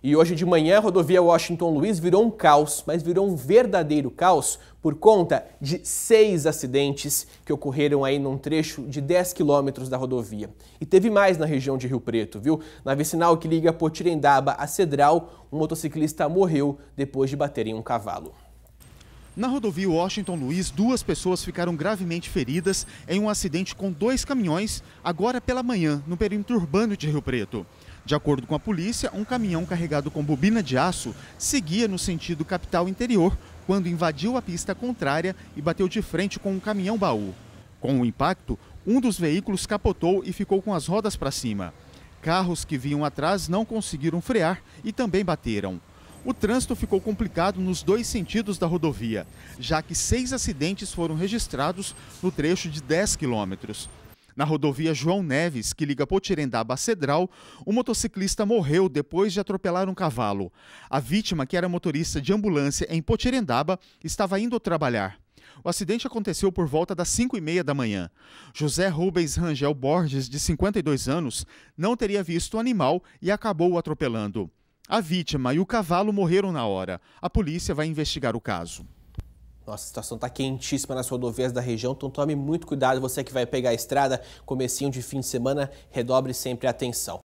E hoje de manhã, a rodovia Washington Luiz virou um caos, mas virou um verdadeiro caos por conta de seis acidentes que ocorreram aí num trecho de 10 quilômetros da rodovia. E teve mais na região de Rio Preto, viu? Na vicinal que liga Potirendaba a Cedral, um motociclista morreu depois de bater em um cavalo. Na rodovia Washington Luiz, duas pessoas ficaram gravemente feridas em um acidente com dois caminhões, agora pela manhã, no perímetro urbano de Rio Preto. De acordo com a polícia, um caminhão carregado com bobina de aço seguia no sentido capital interior quando invadiu a pista contrária e bateu de frente com um caminhão baú. Com o impacto, um dos veículos capotou e ficou com as rodas para cima. Carros que vinham atrás não conseguiram frear e também bateram. O trânsito ficou complicado nos dois sentidos da rodovia, já que seis acidentes foram registrados no trecho de 10 quilômetros. Na rodovia João Neves, que liga Potirendaba a Cedral, um motociclista morreu depois de atropelar um cavalo. A vítima, que era motorista de ambulância em Potirendaba, estava indo trabalhar. O acidente aconteceu por volta das 5 e meia da manhã. José Rubens Rangel Borges, de 52 anos, não teria visto o animal e acabou o atropelando. A vítima e o cavalo morreram na hora. A polícia vai investigar o caso. Nossa, a situação está quentíssima nas rodovias da região, então tome muito cuidado você que vai pegar a estrada, comecinho de fim de semana, redobre sempre a atenção.